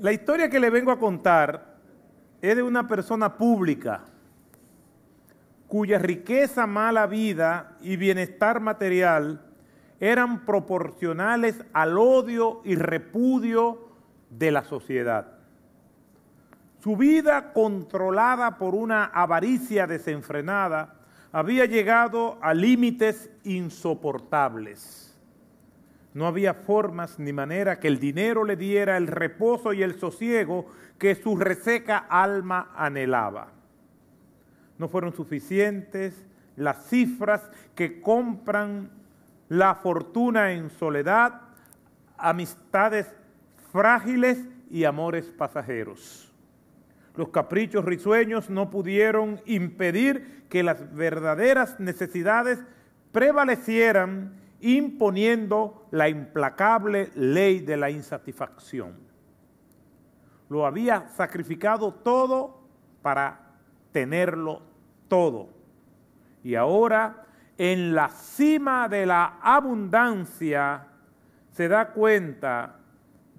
La historia que le vengo a contar es de una persona pública cuya riqueza, mala vida y bienestar material eran proporcionales al odio y repudio de la sociedad. Su vida controlada por una avaricia desenfrenada había llegado a límites insoportables. No había formas ni manera que el dinero le diera el reposo y el sosiego que su reseca alma anhelaba. No fueron suficientes las cifras que compran la fortuna en soledad, amistades frágiles y amores pasajeros. Los caprichos risueños no pudieron impedir que las verdaderas necesidades prevalecieran imponiendo la implacable ley de la insatisfacción. Lo había sacrificado todo para tenerlo todo. Y ahora, en la cima de la abundancia, se da cuenta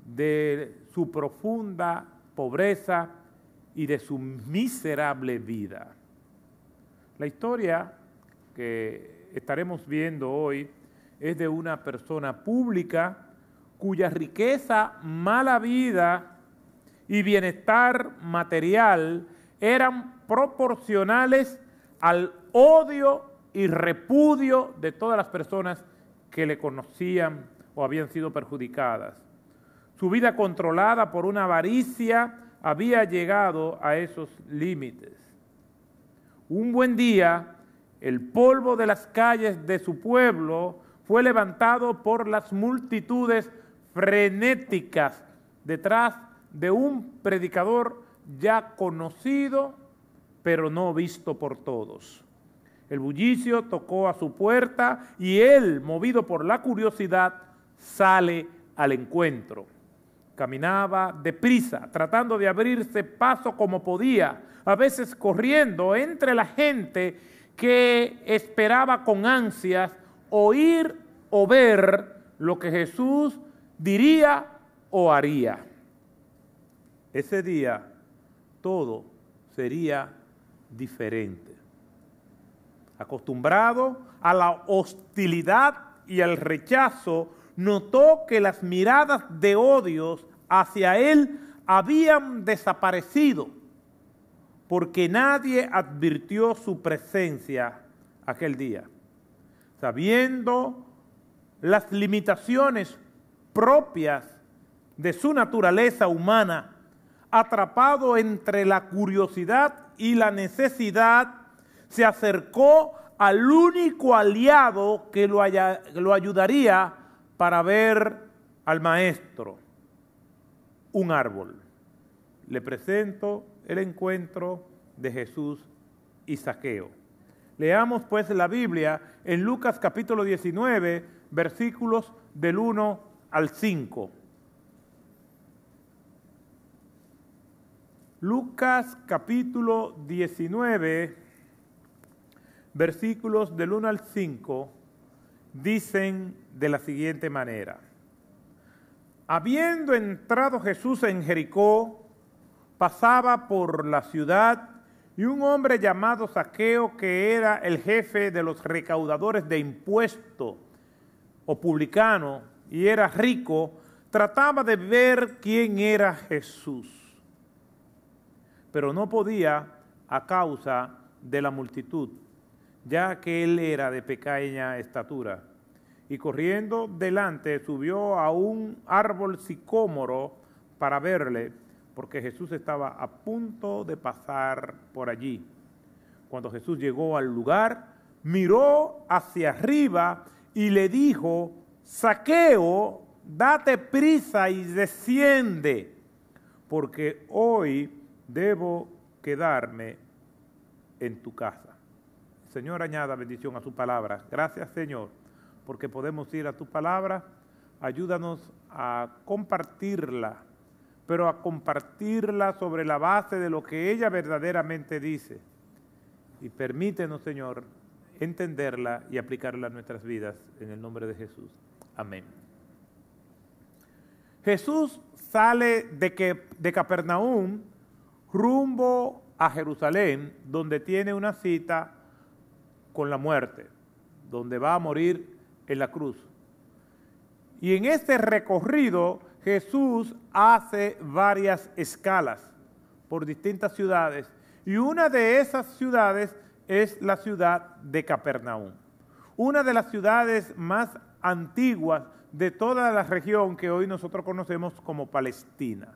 de su profunda pobreza y de su miserable vida. La historia que estaremos viendo hoy es de una persona pública cuya riqueza, mala vida y bienestar material eran proporcionales al odio y repudio de todas las personas que le conocían o habían sido perjudicadas. Su vida controlada por una avaricia había llegado a esos límites. Un buen día, el polvo de las calles de su pueblo fue levantado por las multitudes frenéticas detrás de un predicador ya conocido, pero no visto por todos. El bullicio tocó a su puerta y él, movido por la curiosidad, sale al encuentro. Caminaba deprisa, tratando de abrirse paso como podía, a veces corriendo entre la gente que esperaba con ansias oír o ver lo que Jesús diría o haría. Ese día todo sería diferente. Acostumbrado a la hostilidad y al rechazo, notó que las miradas de odios hacia él habían desaparecido, porque nadie advirtió su presencia aquel día. Sabiendo las limitaciones propias de su naturaleza humana, atrapado entre la curiosidad y la necesidad, se acercó al único aliado que lo, ayudaría para ver al maestro, un árbol. Le presento el encuentro de Jesús y Saqueo. Leamos pues la Biblia en Lucas capítulo 19, versículos del 1 al 5. Lucas capítulo 19, versículos del 1 al 5, dicen de la siguiente manera. Habiendo entrado Jesús en Jericó, pasaba por la ciudad y un hombre llamado Saqueo, que era el jefe de los recaudadores de impuestos, publicano y era rico, trataba de ver quién era Jesús, pero no podía a causa de la multitud, ya que él era de pequeña estatura. Y corriendo delante subió a un árbol sicómoro para verle, porque Jesús estaba a punto de pasar por allí. Cuando Jesús llegó al lugar, miró hacia arriba y le dijo, saqueo, date prisa y desciende, porque hoy debo quedarme en tu casa. Señor, añada bendición a su palabra. Gracias, Señor, porque podemos ir a tu palabra. Ayúdanos a compartirla, pero a compartirla sobre la base de lo que ella verdaderamente dice. Y permítenos, Señor, entenderla y aplicarla a nuestras vidas en el nombre de Jesús. Amén. Jesús sale de, que, de Capernaum rumbo a Jerusalén, donde tiene una cita con la muerte, donde va a morir en la cruz. Y en este recorrido Jesús hace varias escalas por distintas ciudades. Y una de esas ciudades es la ciudad de Capernaum, una de las ciudades más antiguas de toda la región que hoy nosotros conocemos como Palestina.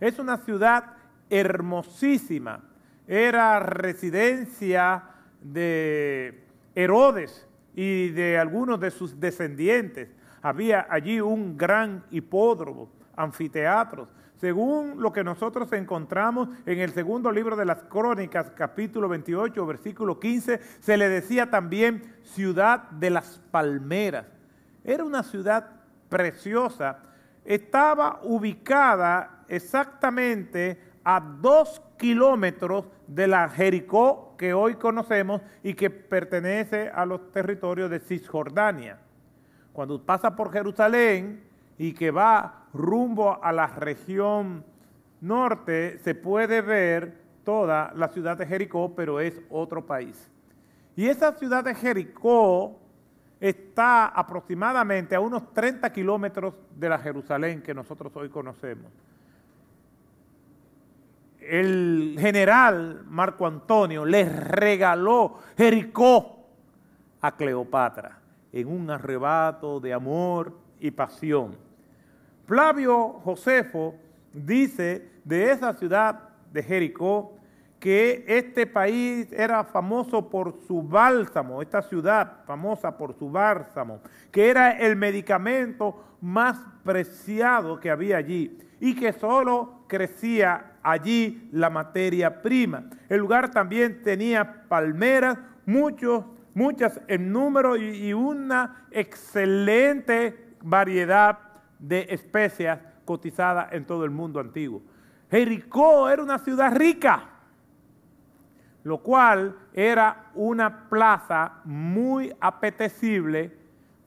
Es una ciudad hermosísima, era residencia de Herodes y de algunos de sus descendientes. Había allí un gran hipódromo, anfiteatros, según lo que nosotros encontramos en el segundo libro de las Crónicas, capítulo 28, versículo 15, se le decía también ciudad de las palmeras. Era una ciudad preciosa. Estaba ubicada exactamente a dos kilómetros de la Jericó que hoy conocemos y que pertenece a los territorios de Cisjordania. Cuando pasa por Jerusalén, y que va rumbo a la región norte, se puede ver toda la ciudad de Jericó, pero es otro país. Y esa ciudad de Jericó está aproximadamente a unos 30 kilómetros de la Jerusalén que nosotros hoy conocemos. El general Marco Antonio le regaló Jericó a Cleopatra en un arrebato de amor y pasión. Flavio Josefo dice de esa ciudad de Jericó que este país era famoso por su bálsamo, esta ciudad famosa por su bálsamo, que era el medicamento más preciado que había allí y que solo crecía allí la materia prima. El lugar también tenía palmeras, muchos, muchas en número y, una excelente variedad de especias cotizadas en todo el mundo antiguo. Jericó era una ciudad rica, lo cual era una plaza muy apetecible,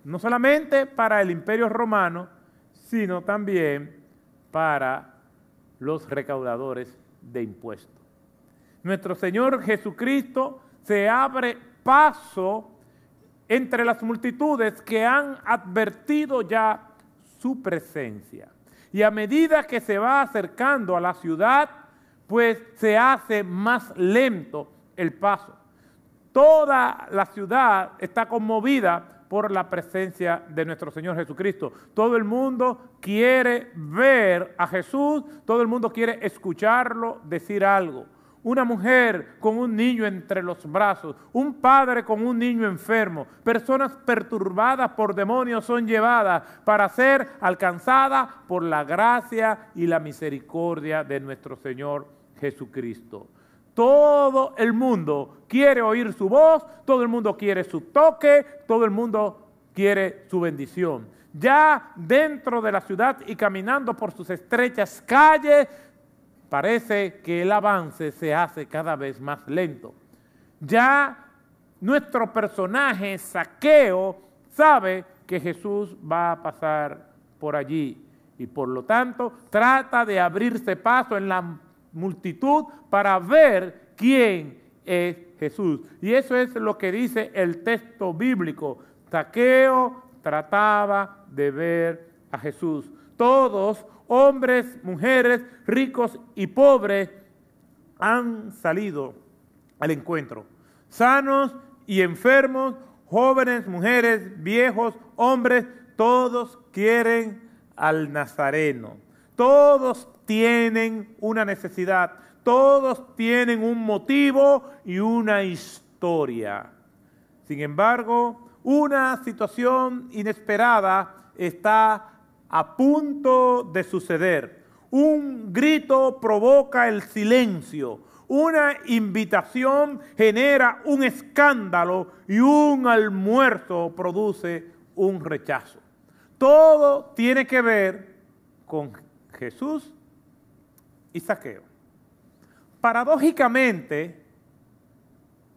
no solamente para el imperio romano, sino también para los recaudadores de impuestos. Nuestro Señor Jesucristo se abre paso entre las multitudes que han advertido ya su presencia. Y a medida que se va acercando a la ciudad, pues se hace más lento el paso. Toda la ciudad está conmovida por la presencia de nuestro Señor Jesucristo. Todo el mundo quiere ver a Jesús, todo el mundo quiere escucharlo decir algo una mujer con un niño entre los brazos, un padre con un niño enfermo, personas perturbadas por demonios son llevadas para ser alcanzadas por la gracia y la misericordia de nuestro Señor Jesucristo. Todo el mundo quiere oír su voz, todo el mundo quiere su toque, todo el mundo quiere su bendición. Ya dentro de la ciudad y caminando por sus estrechas calles, parece que el avance se hace cada vez más lento. Ya nuestro personaje, Saqueo, sabe que Jesús va a pasar por allí y por lo tanto trata de abrirse paso en la multitud para ver quién es Jesús. Y eso es lo que dice el texto bíblico. Saqueo trataba de ver a Jesús. Todos hombres, mujeres, ricos y pobres han salido al encuentro. Sanos y enfermos, jóvenes, mujeres, viejos, hombres, todos quieren al Nazareno. Todos tienen una necesidad, todos tienen un motivo y una historia. Sin embargo, una situación inesperada está a punto de suceder. Un grito provoca el silencio. Una invitación genera un escándalo y un almuerzo produce un rechazo. Todo tiene que ver con Jesús y saqueo. Paradójicamente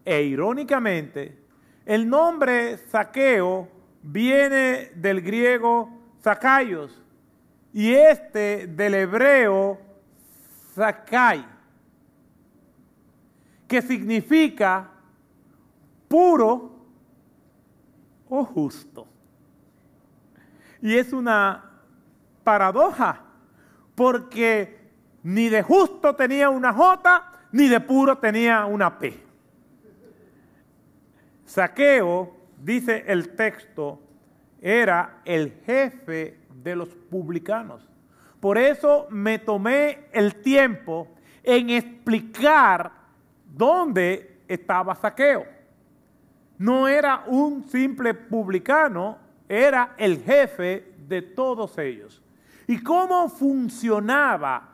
e irónicamente, el nombre saqueo viene del griego Zacayos, y este del hebreo Zakai, que significa puro o justo. Y es una paradoja, porque ni de justo tenía una J, ni de puro tenía una P. Saqueo, dice el texto, era el jefe de los publicanos. Por eso me tomé el tiempo en explicar dónde estaba Saqueo. No era un simple publicano, era el jefe de todos ellos. ¿Y cómo funcionaba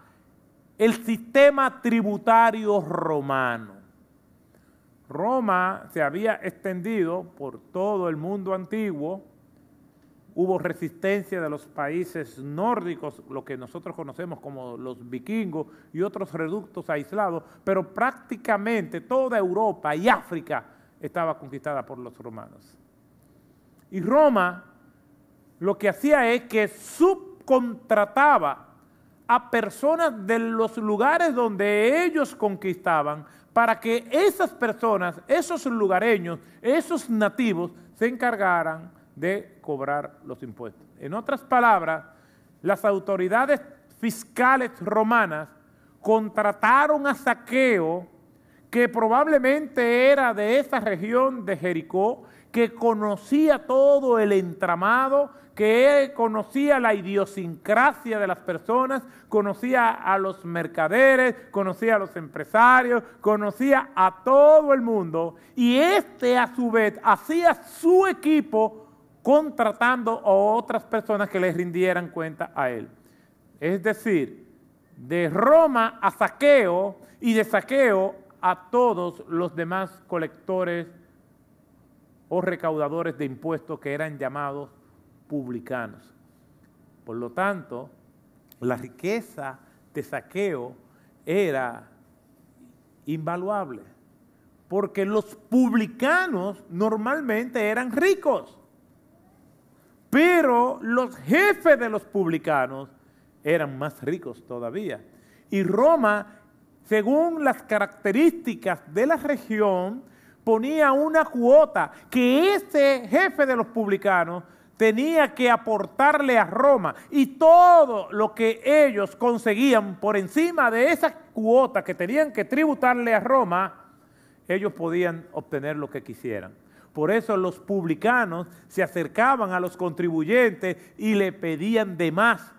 el sistema tributario romano? Roma se había extendido por todo el mundo antiguo, hubo resistencia de los países nórdicos, lo que nosotros conocemos como los vikingos y otros reductos aislados, pero prácticamente toda Europa y África estaba conquistada por los romanos. Y Roma lo que hacía es que subcontrataba a personas de los lugares donde ellos conquistaban para que esas personas, esos lugareños, esos nativos, se encargaran de cobrar los impuestos. En otras palabras, las autoridades fiscales romanas contrataron a Saqueo, que probablemente era de esa región de Jericó, que conocía todo el entramado, que conocía la idiosincrasia de las personas, conocía a los mercaderes, conocía a los empresarios, conocía a todo el mundo. Y este a su vez hacía su equipo contratando a otras personas que les rindieran cuenta a él. Es decir, de Roma a saqueo y de saqueo a todos los demás colectores o recaudadores de impuestos que eran llamados publicanos. Por lo tanto, la riqueza de saqueo era invaluable, porque los publicanos normalmente eran ricos. Pero los jefes de los publicanos eran más ricos todavía. Y Roma, según las características de la región, ponía una cuota que ese jefe de los publicanos tenía que aportarle a Roma y todo lo que ellos conseguían por encima de esa cuota que tenían que tributarle a Roma, ellos podían obtener lo que quisieran. Por eso los publicanos se acercaban a los contribuyentes y le pedían de más.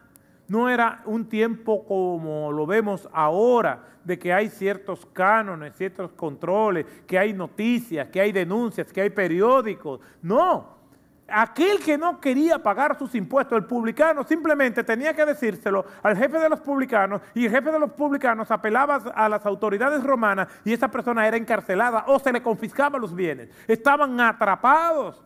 No era un tiempo como lo vemos ahora, de que hay ciertos cánones, ciertos controles, que hay noticias, que hay denuncias, que hay periódicos. No, Aquel que no quería pagar sus impuestos, el publicano, simplemente tenía que decírselo al jefe de los publicanos y el jefe de los publicanos apelaba a las autoridades romanas y esa persona era encarcelada o se le confiscaban los bienes. Estaban atrapados.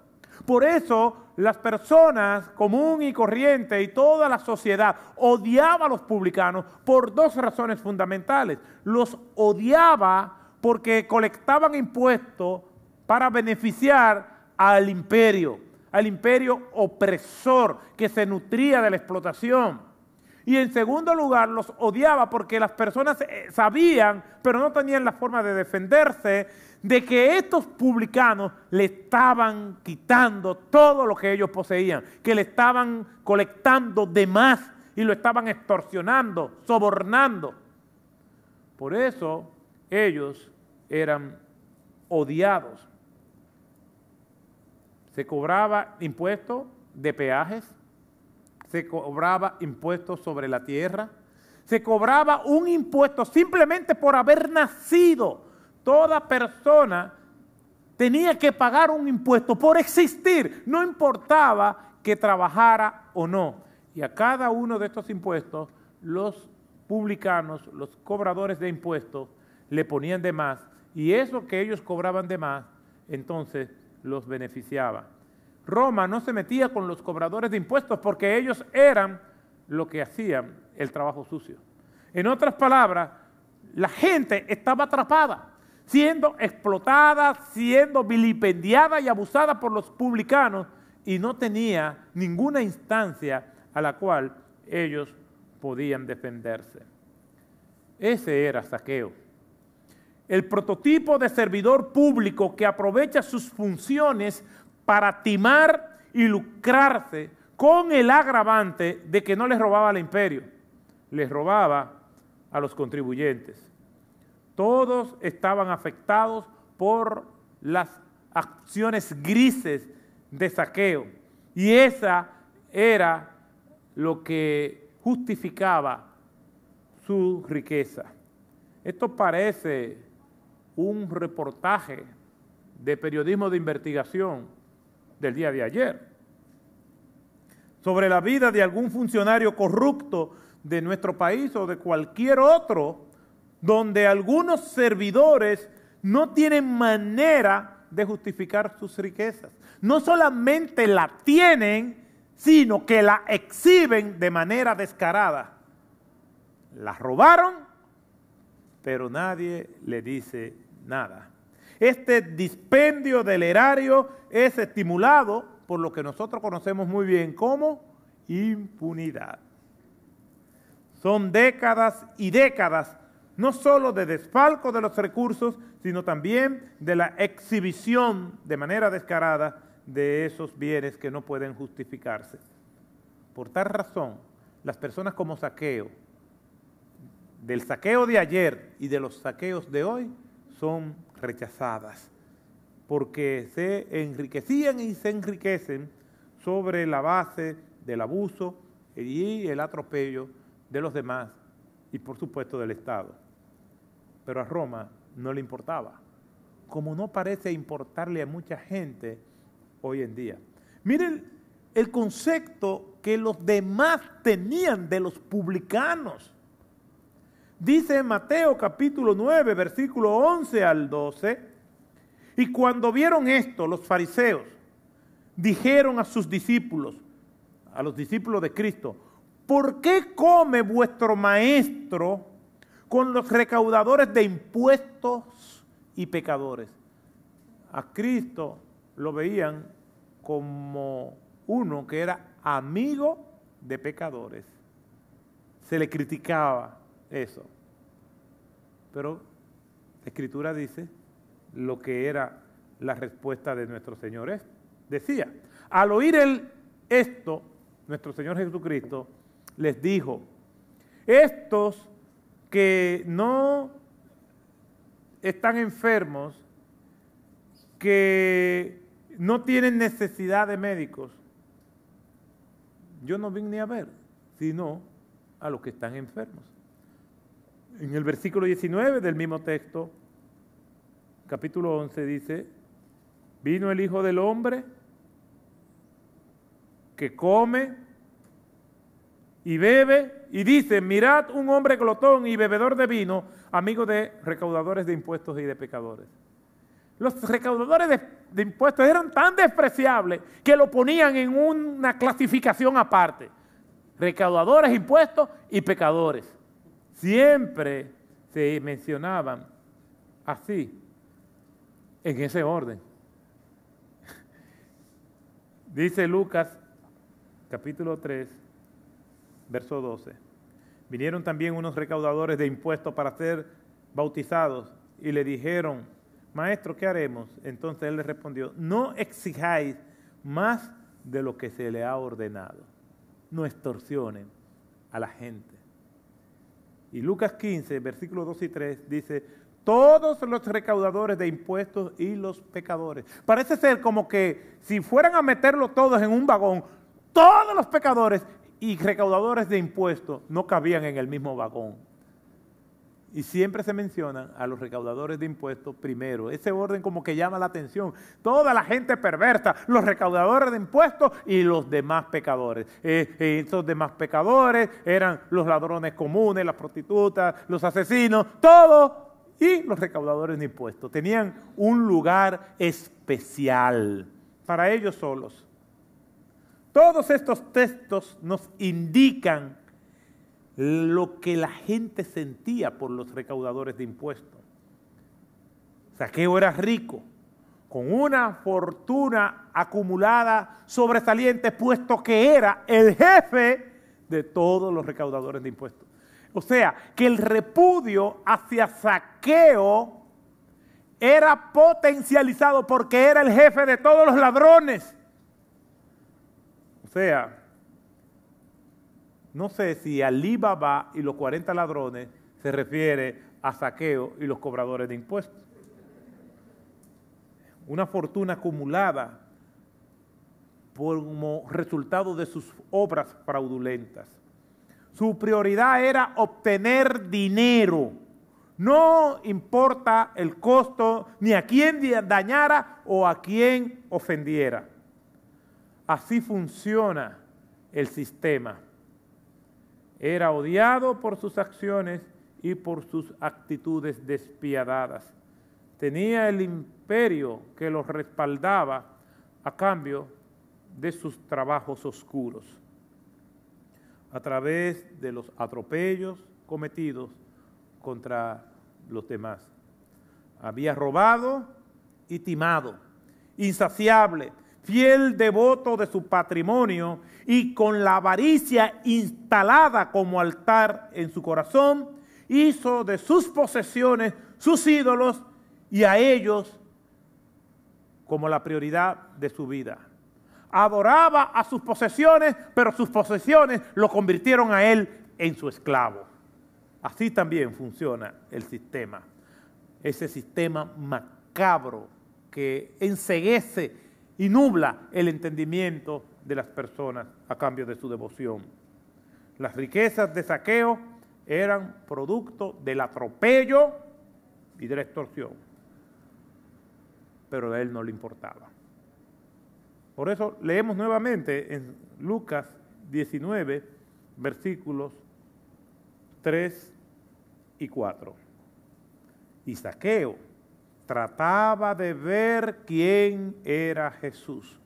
Por eso las personas común y corriente y toda la sociedad odiaba a los publicanos por dos razones fundamentales. Los odiaba porque colectaban impuestos para beneficiar al imperio al imperio opresor que se nutría de la explotación. Y en segundo lugar, los odiaba porque las personas eh, sabían, pero no tenían la forma de defenderse, de que estos publicanos le estaban quitando todo lo que ellos poseían, que le estaban colectando de más y lo estaban extorsionando, sobornando. Por eso ellos eran odiados se cobraba impuesto de peajes, se cobraba impuesto sobre la tierra, se cobraba un impuesto simplemente por haber nacido. Toda persona tenía que pagar un impuesto por existir, no importaba que trabajara o no. Y a cada uno de estos impuestos, los publicanos, los cobradores de impuestos, le ponían de más. Y eso que ellos cobraban de más, entonces los beneficiaba. Roma no se metía con los cobradores de impuestos porque ellos eran lo que hacían el trabajo sucio. En otras palabras, la gente estaba atrapada, siendo explotada, siendo vilipendiada y abusada por los publicanos y no tenía ninguna instancia a la cual ellos podían defenderse. Ese era saqueo el prototipo de servidor público que aprovecha sus funciones para timar y lucrarse con el agravante de que no les robaba al imperio, les robaba a los contribuyentes. Todos estaban afectados por las acciones grises de saqueo y esa era lo que justificaba su riqueza. Esto parece un reportaje de periodismo de investigación del día de ayer sobre la vida de algún funcionario corrupto de nuestro país o de cualquier otro, donde algunos servidores no tienen manera de justificar sus riquezas. No solamente la tienen, sino que la exhiben de manera descarada. Las robaron pero nadie le dice nada. Este dispendio del erario es estimulado por lo que nosotros conocemos muy bien como impunidad. Son décadas y décadas, no solo de desfalco de los recursos, sino también de la exhibición de manera descarada de esos bienes que no pueden justificarse. Por tal razón, las personas como Saqueo, del saqueo de ayer y de los saqueos de hoy son rechazadas, porque se enriquecían y se enriquecen sobre la base del abuso y el atropello de los demás y por supuesto del Estado. Pero a Roma no le importaba, como no parece importarle a mucha gente hoy en día. Miren el concepto que los demás tenían de los publicanos Dice Mateo capítulo 9, versículo 11 al 12, y cuando vieron esto los fariseos, dijeron a sus discípulos, a los discípulos de Cristo, ¿por qué come vuestro maestro con los recaudadores de impuestos y pecadores? A Cristo lo veían como uno que era amigo de pecadores. Se le criticaba, eso. Pero la Escritura dice lo que era la respuesta de nuestro Señor. decía, al oír el esto, nuestro Señor Jesucristo les dijo, estos que no están enfermos, que no tienen necesidad de médicos, yo no vine a ver, sino a los que están enfermos. En el versículo 19 del mismo texto, capítulo 11, dice, vino el Hijo del Hombre que come y bebe y dice, mirad un hombre glotón y bebedor de vino, amigo de recaudadores de impuestos y de pecadores. Los recaudadores de, de impuestos eran tan despreciables que lo ponían en una clasificación aparte. Recaudadores, impuestos y pecadores siempre se mencionaban así, en ese orden. Dice Lucas capítulo 3, verso 12. Vinieron también unos recaudadores de impuestos para ser bautizados y le dijeron, maestro, ¿qué haremos? Entonces él les respondió, no exijáis más de lo que se le ha ordenado, no extorsionen a la gente. Y Lucas 15, versículos 2 y 3 dice, todos los recaudadores de impuestos y los pecadores. Parece ser como que si fueran a meterlo todos en un vagón, todos los pecadores y recaudadores de impuestos no cabían en el mismo vagón. Y siempre se mencionan a los recaudadores de impuestos primero. Ese orden como que llama la atención. Toda la gente perversa, los recaudadores de impuestos y los demás pecadores. Eh, eh, esos demás pecadores eran los ladrones comunes, las prostitutas, los asesinos, todos. Y los recaudadores de impuestos tenían un lugar especial para ellos solos. Todos estos textos nos indican lo que la gente sentía por los recaudadores de impuestos. Saqueo era rico, con una fortuna acumulada sobresaliente, puesto que era el jefe de todos los recaudadores de impuestos. O sea, que el repudio hacia saqueo era potencializado porque era el jefe de todos los ladrones. O sea, no sé si Alibaba y los 40 ladrones se refiere a saqueo y los cobradores de impuestos. Una fortuna acumulada como resultado de sus obras fraudulentas. Su prioridad era obtener dinero. No importa el costo ni a quién dañara o a quién ofendiera. Así funciona el sistema. Era odiado por sus acciones y por sus actitudes despiadadas. Tenía el imperio que los respaldaba a cambio de sus trabajos oscuros. A través de los atropellos cometidos contra los demás. Había robado y timado, insaciable, fiel devoto de su patrimonio y con la avaricia instalada como altar en su corazón, hizo de sus posesiones sus ídolos y a ellos como la prioridad de su vida. Adoraba a sus posesiones, pero sus posesiones lo convirtieron a él en su esclavo. Así también funciona el sistema. Ese sistema macabro que enseguece y nubla el entendimiento de las personas a cambio de su devoción. Las riquezas de saqueo eran producto del atropello y de la extorsión, pero a él no le importaba. Por eso leemos nuevamente en Lucas 19, versículos 3 y 4. Y saqueo trataba de ver quién era Jesús,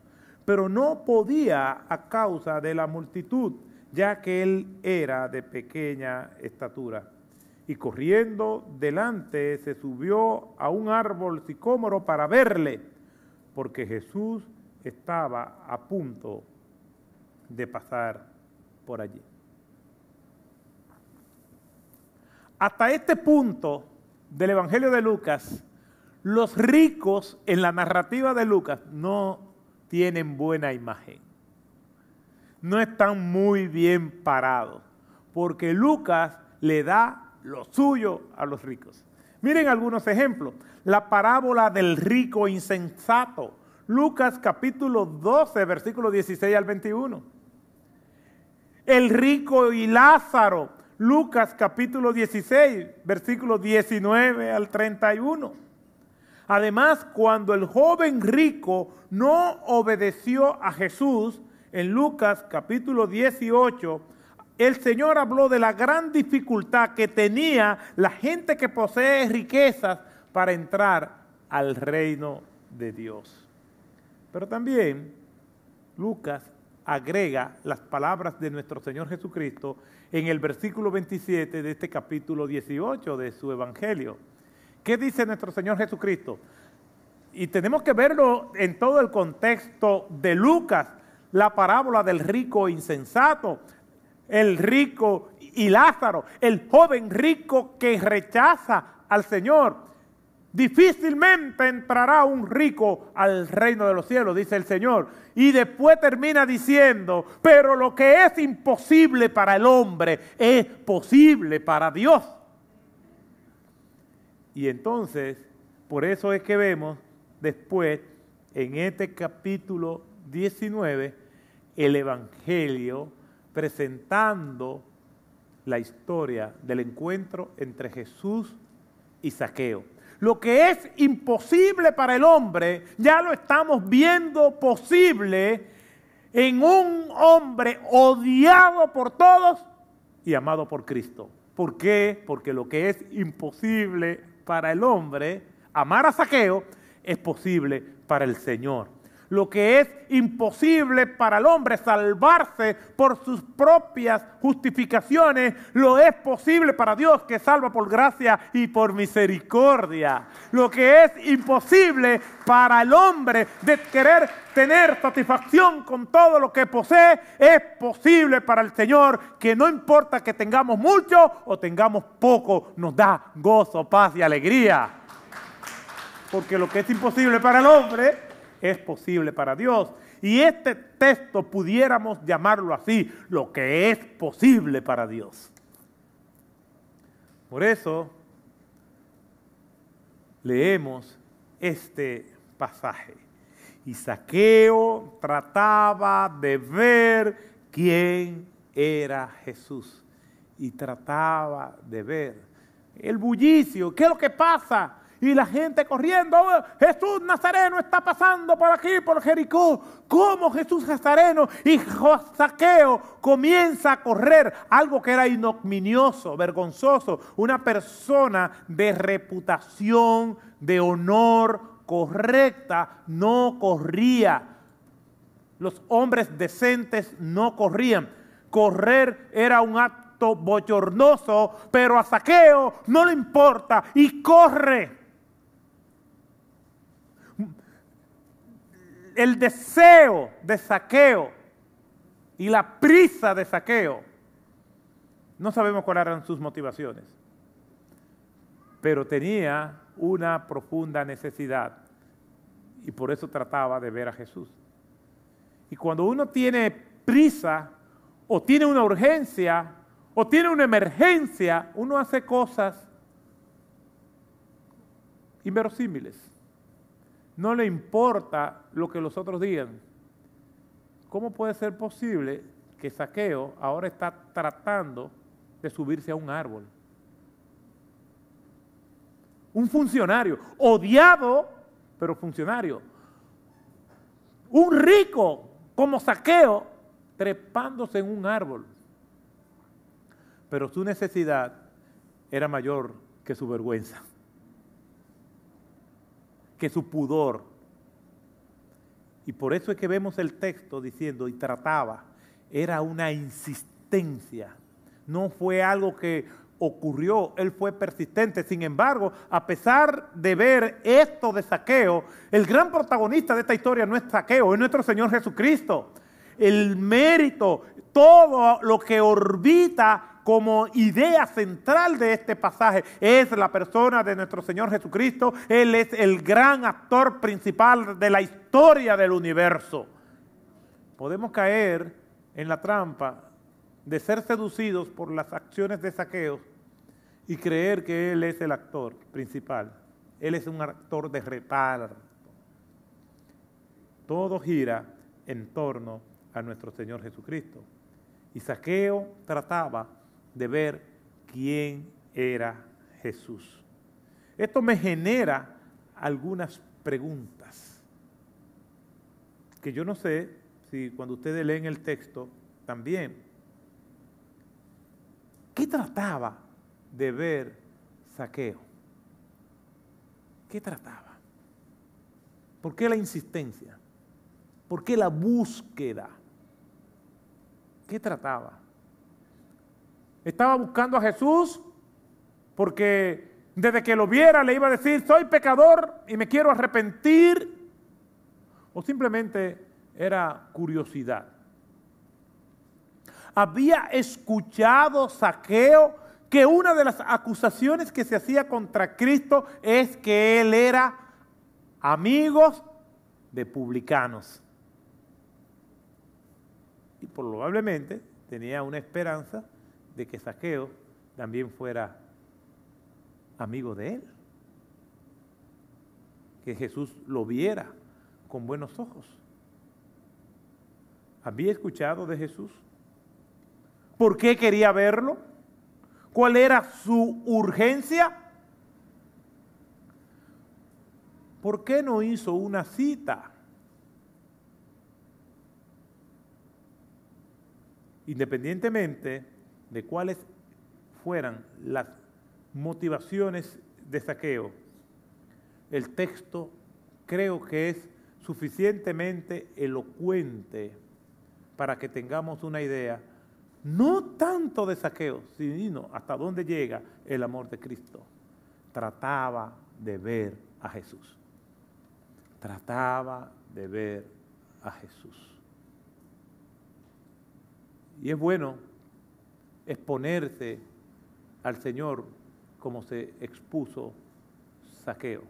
pero no podía a causa de la multitud, ya que él era de pequeña estatura. Y corriendo delante se subió a un árbol sicómoro para verle, porque Jesús estaba a punto de pasar por allí. Hasta este punto del Evangelio de Lucas, los ricos en la narrativa de Lucas no tienen buena imagen. No están muy bien parados, porque Lucas le da lo suyo a los ricos. Miren algunos ejemplos. La parábola del rico insensato. Lucas capítulo 12, versículo 16 al 21. El rico y Lázaro. Lucas capítulo 16, versículo 19 al 31 Además, cuando el joven rico no obedeció a Jesús, en Lucas capítulo 18, el Señor habló de la gran dificultad que tenía la gente que posee riquezas para entrar al reino de Dios. Pero también Lucas agrega las palabras de nuestro Señor Jesucristo en el versículo 27 de este capítulo 18 de su Evangelio ¿Qué dice nuestro Señor Jesucristo? Y tenemos que verlo en todo el contexto de Lucas, la parábola del rico insensato, el rico y Lázaro, el joven rico que rechaza al Señor. Difícilmente entrará un rico al reino de los cielos, dice el Señor. Y después termina diciendo, pero lo que es imposible para el hombre es posible para Dios. Y entonces, por eso es que vemos después, en este capítulo 19, el Evangelio presentando la historia del encuentro entre Jesús y Saqueo. Lo que es imposible para el hombre, ya lo estamos viendo posible en un hombre odiado por todos y amado por Cristo. ¿Por qué? Porque lo que es imposible para el hombre, amar a saqueo, es posible para el Señor lo que es imposible para el hombre salvarse por sus propias justificaciones, lo es posible para Dios que salva por gracia y por misericordia. Lo que es imposible para el hombre de querer tener satisfacción con todo lo que posee, es posible para el Señor que no importa que tengamos mucho o tengamos poco, nos da gozo, paz y alegría. Porque lo que es imposible para el hombre es posible para Dios. Y este texto pudiéramos llamarlo así, lo que es posible para Dios. Por eso leemos este pasaje. Y Saqueo trataba de ver quién era Jesús. Y trataba de ver el bullicio. ¿Qué es lo que pasa? Y la gente corriendo, oh, Jesús Nazareno está pasando por aquí, por Jericó. ¿Cómo Jesús Nazareno? Y Saqueo comienza a correr, algo que era ignominioso, vergonzoso. Una persona de reputación, de honor correcta, no corría. Los hombres decentes no corrían. Correr era un acto bochornoso, pero a Saqueo no le importa y corre. el deseo de saqueo y la prisa de saqueo, no sabemos cuáles eran sus motivaciones, pero tenía una profunda necesidad y por eso trataba de ver a Jesús. Y cuando uno tiene prisa o tiene una urgencia o tiene una emergencia, uno hace cosas inverosímiles no le importa lo que los otros digan. ¿Cómo puede ser posible que Saqueo ahora está tratando de subirse a un árbol? Un funcionario, odiado, pero funcionario. Un rico como Saqueo trepándose en un árbol. Pero su necesidad era mayor que su vergüenza que su pudor. Y por eso es que vemos el texto diciendo, y trataba, era una insistencia, no fue algo que ocurrió, él fue persistente. Sin embargo, a pesar de ver esto de saqueo, el gran protagonista de esta historia no es saqueo, es nuestro Señor Jesucristo. El mérito, todo lo que orbita como idea central de este pasaje es la persona de nuestro Señor Jesucristo. Él es el gran actor principal de la historia del universo. Podemos caer en la trampa de ser seducidos por las acciones de saqueo y creer que Él es el actor principal. Él es un actor de reparto. Todo gira en torno a nuestro Señor Jesucristo. Y Saqueo trataba de ver quién era Jesús. Esto me genera algunas preguntas que yo no sé si cuando ustedes leen el texto también. ¿Qué trataba de ver saqueo? ¿Qué trataba? ¿Por qué la insistencia? ¿Por qué la búsqueda? ¿Qué trataba? Estaba buscando a Jesús porque desde que lo viera le iba a decir, soy pecador y me quiero arrepentir. O simplemente era curiosidad. Había escuchado saqueo que una de las acusaciones que se hacía contra Cristo es que él era amigo de publicanos. Y probablemente tenía una esperanza de que Saqueo también fuera amigo de él, que Jesús lo viera con buenos ojos. ¿Había escuchado de Jesús? ¿Por qué quería verlo? ¿Cuál era su urgencia? ¿Por qué no hizo una cita? Independientemente de cuáles fueran las motivaciones de saqueo, el texto creo que es suficientemente elocuente para que tengamos una idea, no tanto de saqueo, sino hasta dónde llega el amor de Cristo. Trataba de ver a Jesús. Trataba de ver a Jesús. Y es bueno exponerse al Señor como se expuso saqueo.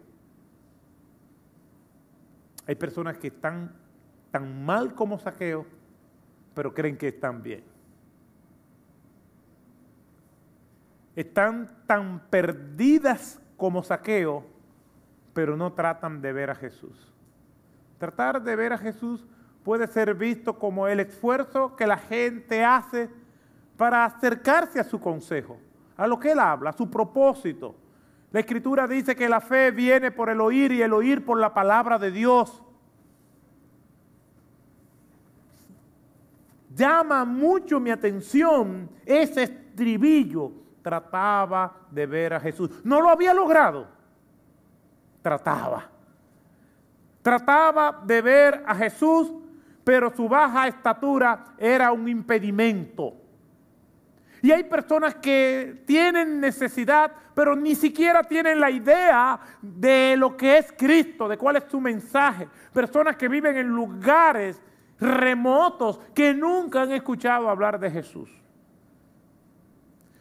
Hay personas que están tan mal como saqueo, pero creen que están bien. Están tan perdidas como saqueo, pero no tratan de ver a Jesús. Tratar de ver a Jesús puede ser visto como el esfuerzo que la gente hace para acercarse a su consejo, a lo que él habla, a su propósito. La escritura dice que la fe viene por el oír y el oír por la palabra de Dios. Llama mucho mi atención ese estribillo. Trataba de ver a Jesús. No lo había logrado. Trataba. Trataba de ver a Jesús, pero su baja estatura era un impedimento. Y hay personas que tienen necesidad, pero ni siquiera tienen la idea de lo que es Cristo, de cuál es su mensaje. Personas que viven en lugares remotos que nunca han escuchado hablar de Jesús.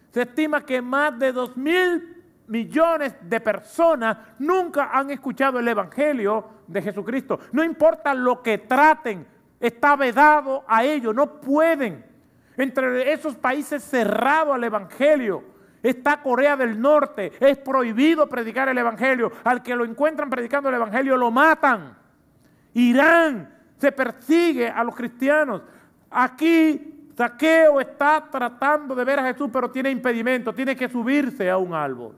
Se estima que más de dos mil millones de personas nunca han escuchado el Evangelio de Jesucristo. No importa lo que traten, está vedado a ellos, no pueden. Entre esos países cerrados al Evangelio está Corea del Norte. Es prohibido predicar el Evangelio. Al que lo encuentran predicando el Evangelio lo matan. Irán se persigue a los cristianos. Aquí Saqueo está tratando de ver a Jesús, pero tiene impedimento. Tiene que subirse a un árbol.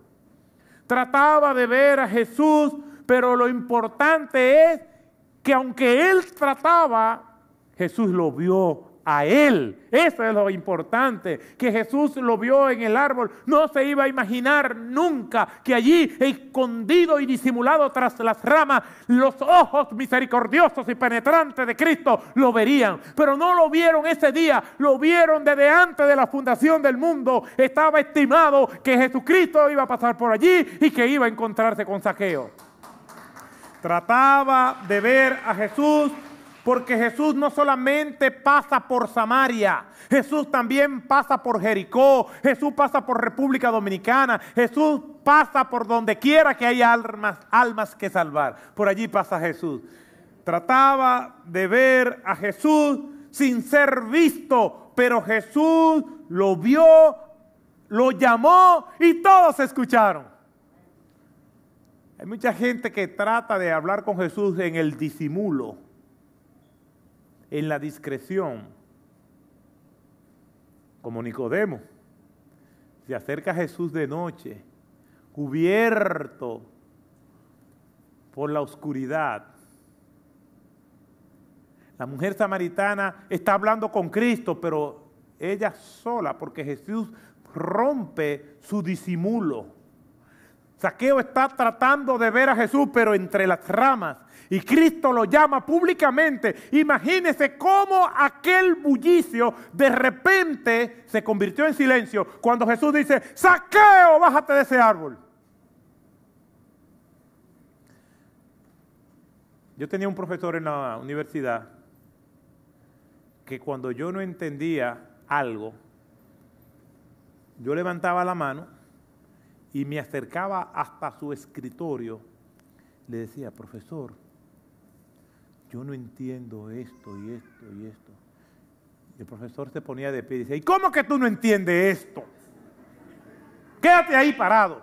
Trataba de ver a Jesús, pero lo importante es que aunque él trataba, Jesús lo vio a Él. Eso es lo importante, que Jesús lo vio en el árbol. No se iba a imaginar nunca que allí, escondido y disimulado tras las ramas, los ojos misericordiosos y penetrantes de Cristo lo verían. Pero no lo vieron ese día, lo vieron desde antes de la fundación del mundo. Estaba estimado que Jesucristo iba a pasar por allí y que iba a encontrarse con saqueo. Trataba de ver a Jesús porque Jesús no solamente pasa por Samaria, Jesús también pasa por Jericó, Jesús pasa por República Dominicana, Jesús pasa por donde quiera que haya almas, que salvar. Por allí pasa Jesús. Trataba de ver a Jesús sin ser visto, pero Jesús lo vio, lo llamó y todos escucharon. Hay mucha gente que trata de hablar con Jesús en el disimulo en la discreción, como Nicodemo, se acerca a Jesús de noche, cubierto por la oscuridad. La mujer samaritana está hablando con Cristo, pero ella sola, porque Jesús rompe su disimulo. Saqueo está tratando de ver a Jesús, pero entre las ramas. Y Cristo lo llama públicamente. Imagínese cómo aquel bullicio de repente se convirtió en silencio cuando Jesús dice, Saqueo, bájate de ese árbol. Yo tenía un profesor en la universidad que cuando yo no entendía algo, yo levantaba la mano y me acercaba hasta su escritorio, le decía, profesor, yo no entiendo esto y esto y esto. el profesor se ponía de pie y decía, ¿y cómo que tú no entiendes esto? Quédate ahí parado.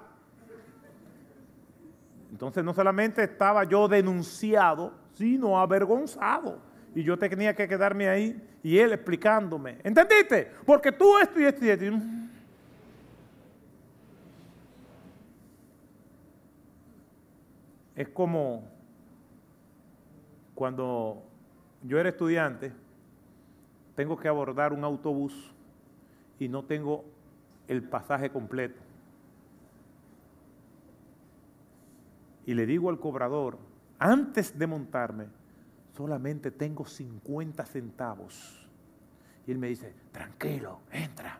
Entonces no solamente estaba yo denunciado, sino avergonzado. Y yo tenía que quedarme ahí y él explicándome. ¿Entendiste? Porque tú esto y esto y esto. Mm". es como cuando yo era estudiante, tengo que abordar un autobús y no tengo el pasaje completo. Y le digo al cobrador, antes de montarme, solamente tengo 50 centavos. Y él me dice, tranquilo, entra.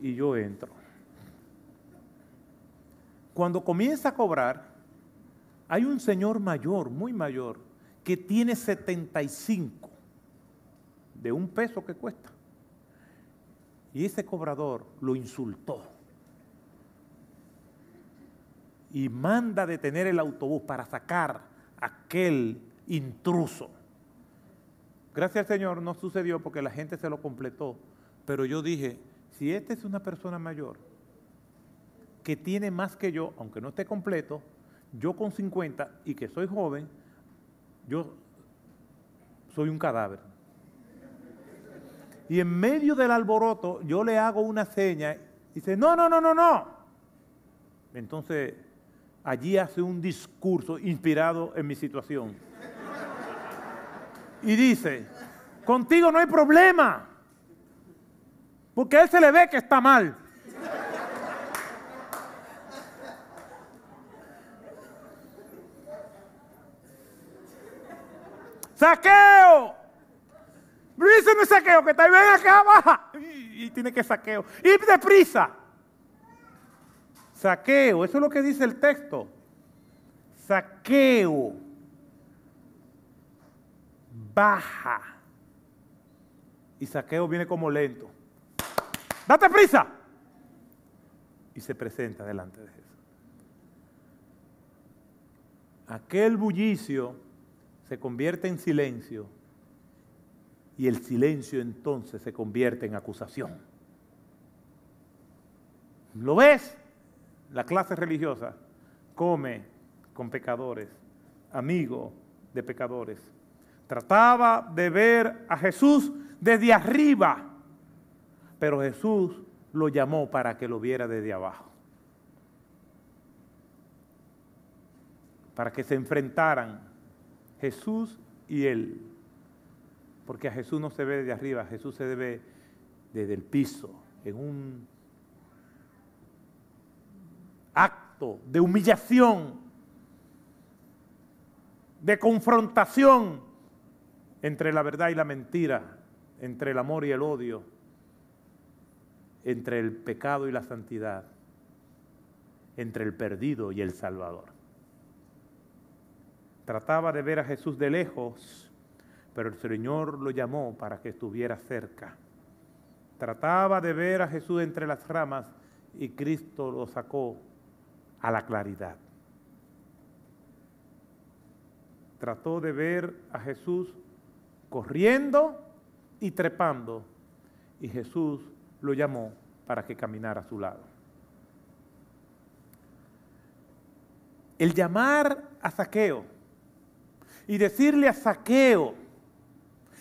Y yo entro. Cuando comienza a cobrar, hay un señor mayor, muy mayor, que tiene 75 de un peso que cuesta. Y ese cobrador lo insultó. Y manda detener el autobús para sacar a aquel intruso. Gracias al Señor no sucedió porque la gente se lo completó. Pero yo dije, si esta es una persona mayor, que tiene más que yo, aunque no esté completo, yo con 50 y que soy joven, yo soy un cadáver. Y en medio del alboroto yo le hago una seña y dice, no, no, no, no, no. Entonces allí hace un discurso inspirado en mi situación. Y dice, contigo no hay problema, porque a él se le ve que está mal. saqueo. no saqueo, que está bien acá, baja. Y, tiene que saqueo. Y prisa! Saqueo, eso es lo que dice el texto. Saqueo. Baja. Y saqueo viene como lento. Date prisa. Y se presenta delante de Jesús. Aquel bullicio se convierte en silencio y el silencio entonces se convierte en acusación. ¿Lo ves? La clase religiosa come con pecadores, amigo de pecadores. Trataba de ver a Jesús desde arriba, pero Jesús lo llamó para que lo viera desde abajo. Para que se enfrentaran Jesús y Él. Porque a Jesús no se ve desde arriba, Jesús se ve desde el piso, en un acto de humillación, de confrontación entre la verdad y la mentira, entre el amor y el odio, entre el pecado y la santidad, entre el perdido y el salvador. Trataba de ver a Jesús de lejos, pero el Señor lo llamó para que estuviera cerca. Trataba de ver a Jesús entre las ramas y Cristo lo sacó a la claridad. Trató de ver a Jesús corriendo y trepando y Jesús lo llamó para que caminara a su lado. El llamar a Saqueo y decirle a Saqueo,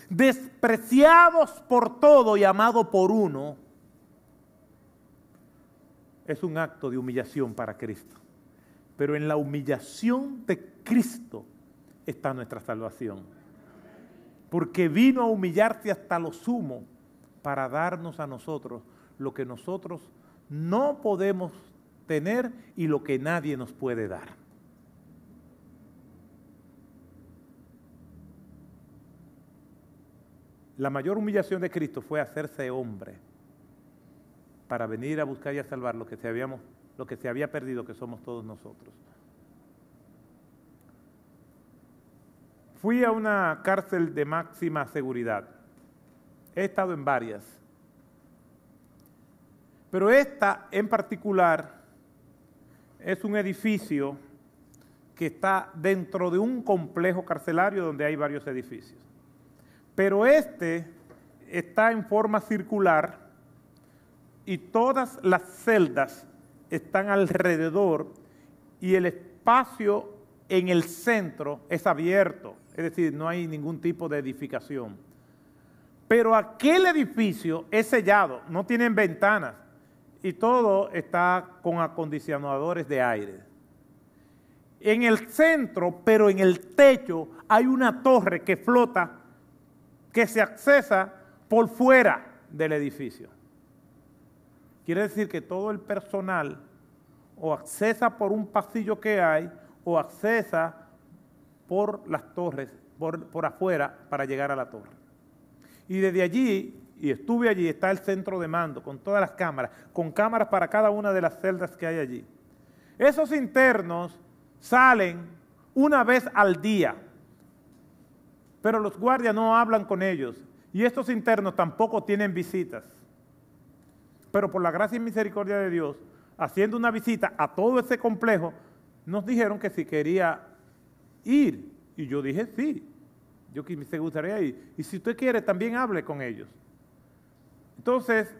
despreciados por todo y amado por uno, es un acto de humillación para Cristo. Pero en la humillación de Cristo está nuestra salvación. Porque vino a humillarse hasta lo sumo para darnos a nosotros lo que nosotros no podemos tener y lo que nadie nos puede dar. La mayor humillación de Cristo fue hacerse hombre para venir a buscar y a salvar lo que se, había perdido, que somos todos nosotros. Fui a una cárcel de máxima seguridad. He estado en varias. Pero esta en particular es un edificio que está dentro de un complejo carcelario donde hay varios edificios. Pero este está en forma circular y todas las celdas están alrededor y el espacio en el centro es abierto, es decir, no hay ningún tipo de edificación. Pero aquel edificio es sellado, no tienen ventanas y todo está con acondicionadores de aire. En el centro, pero en el techo, hay una torre que flota que se accesa por fuera del edificio. Quiere decir que todo el personal o accesa por un pasillo que hay o accesa por las torres, por, por, afuera, para llegar a la torre. Y desde allí, y estuve allí, está el centro de mando, con todas las cámaras, con cámaras para cada una de las celdas que hay allí. Esos internos salen una vez al día pero los guardias no hablan con ellos y estos internos tampoco tienen visitas. Pero por la gracia y misericordia de Dios, haciendo una visita a todo ese complejo, nos dijeron que si quería ir. Y yo dije, sí, yo me gustaría ir. Y si usted quiere, también hable con ellos. Entonces,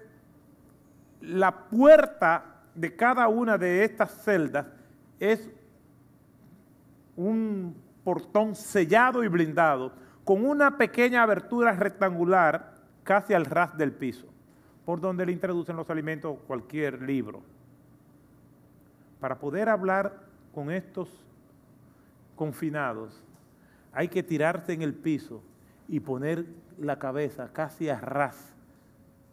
la puerta de cada una de estas celdas es un portón sellado y blindado con una pequeña abertura rectangular casi al ras del piso, por donde le introducen los alimentos cualquier libro. Para poder hablar con estos confinados, hay que tirarse en el piso y poner la cabeza casi a ras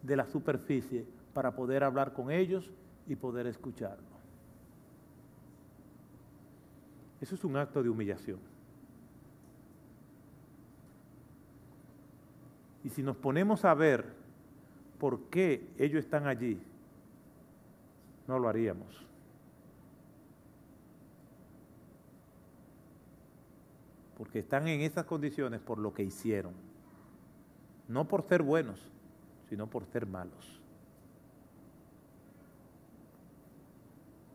de la superficie para poder hablar con ellos y poder escucharlo. Eso es un acto de humillación. Y si nos ponemos a ver por qué ellos están allí, no lo haríamos. Porque están en esas condiciones por lo que hicieron. No por ser buenos, sino por ser malos.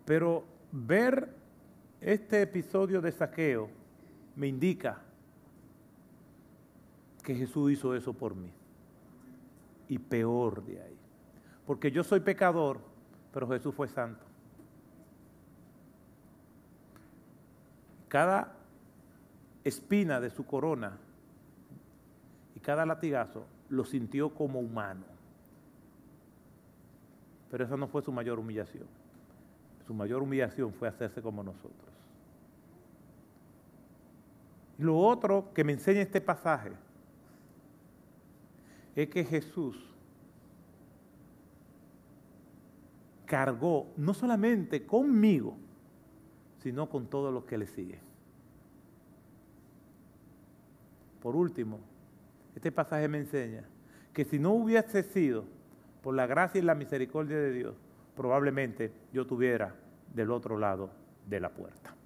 Pero ver este episodio de saqueo me indica que Jesús hizo eso por mí. Y peor de ahí. Porque yo soy pecador, pero Jesús fue santo. Cada espina de su corona y cada latigazo lo sintió como humano. Pero esa no fue su mayor humillación. Su mayor humillación fue hacerse como nosotros. Lo otro que me enseña este pasaje es que Jesús cargó no solamente conmigo, sino con todos los que le siguen. Por último, este pasaje me enseña que si no hubiese sido por la gracia y la misericordia de Dios, probablemente yo tuviera del otro lado de la puerta.